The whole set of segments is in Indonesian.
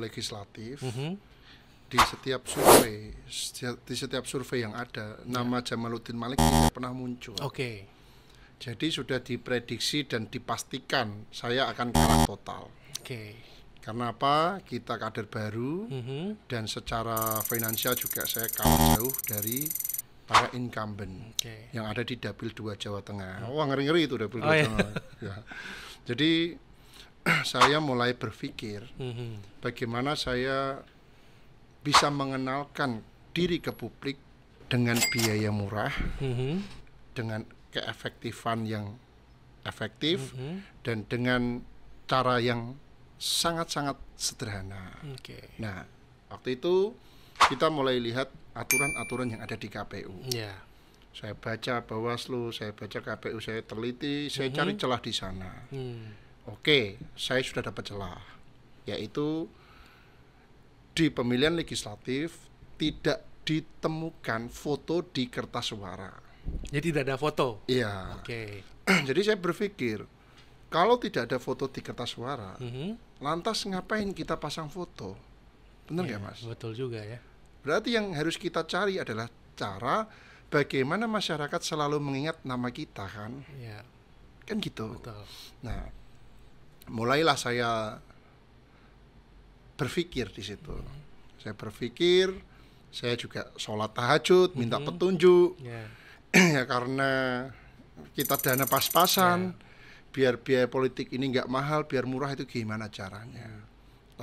legislatif mm -hmm. di setiap survei di setiap survei yang ada yeah. nama iya. Jamaluddin Malik tidak pernah muncul. Oke. Okay. Jadi sudah diprediksi dan dipastikan saya akan kalah total. Oke. Okay. Karena apa? Kita kader baru mm -hmm. dan secara finansial juga saya kalah jauh dari para incumbent okay. yang ada di dapil 2 Jawa Tengah. Hmm. Wah ngeri-ngeri itu dapil 2 oh, iya. Jawa. Iya. ya. Jadi saya mulai berpikir mm-hmm. bagaimana saya bisa mengenalkan diri ke publik dengan biaya murah, mm-hmm. dengan keefektifan yang efektif, mm-hmm. dan dengan cara yang sangat-sangat sederhana. Okay. Nah, waktu itu kita mulai lihat aturan-aturan yang ada di KPU. Yeah. Saya baca Bawaslu, saya baca KPU, saya teliti, saya mm-hmm. cari celah di sana. Mm Oke, saya sudah dapat celah, yaitu di pemilihan legislatif tidak ditemukan foto di kertas suara. Jadi ya, tidak ada foto. Iya. Oke. Okay. Jadi saya berpikir kalau tidak ada foto di kertas suara, mm -hmm. lantas ngapain kita pasang foto? Benar nggak ya, mas? Betul juga ya. Berarti yang harus kita cari adalah cara bagaimana masyarakat selalu mengingat nama kita kan? Iya. Kan gitu. Betul. Nah, mulailah saya berpikir di situ. Hmm. Saya berpikir, saya juga sholat tahajud, hmm. minta petunjuk. Yeah. Ya. ya karena kita dana pas-pasan, yeah. biar biaya politik ini nggak mahal, biar murah itu gimana caranya. Ya.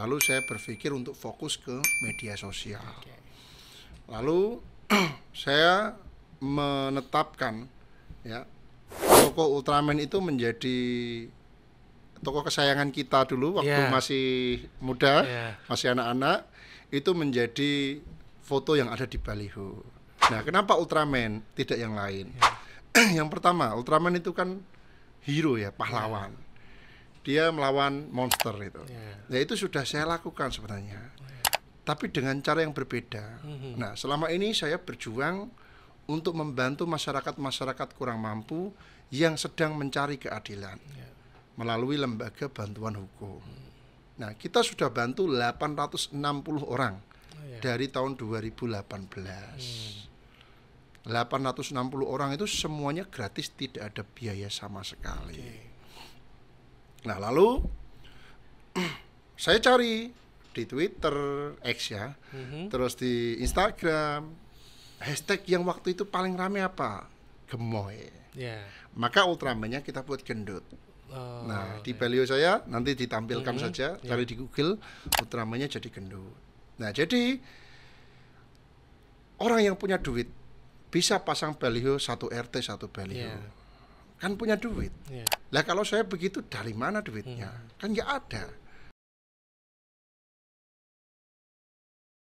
Lalu saya berpikir untuk fokus ke media sosial. Okay. Lalu saya menetapkan ya toko Ultraman itu menjadi toko kesayangan kita dulu waktu yeah. masih muda, yeah. masih anak-anak, itu menjadi foto yang ada di baliho. Nah, kenapa Ultraman tidak yang lain? Yeah. Iya. yang pertama, Ultraman itu kan hero ya, pahlawan. Yeah. Dia melawan monster itu. Yeah. Nah, itu sudah saya lakukan sebenarnya. Yeah. Tapi dengan cara yang berbeda. Mm -hmm. Nah, selama ini saya berjuang untuk membantu masyarakat-masyarakat kurang mampu yang sedang mencari keadilan. Yeah melalui lembaga bantuan hukum. Nah, kita sudah bantu 860 orang oh, iya. dari tahun 2018. 860 hmm. orang itu semuanya gratis, tidak ada biaya sama sekali. Nah, lalu saya cari di Twitter X ya, mm -hmm. terus di Instagram hashtag yang waktu itu paling rame apa? Gemoy. Yeah. Maka Ultraman-nya kita buat gendut. Oh, nah, di Balio saya nanti ditampilkan mm -hmm. saja, cari yeah. di Google, utamanya jadi gendut. Nah, jadi orang yang punya duit bisa pasang baliho satu RT satu baliho. Yeah. Kan punya duit. Yeah. Lah kalau saya begitu dari mana duitnya? Mm -hmm. Kan nggak ada.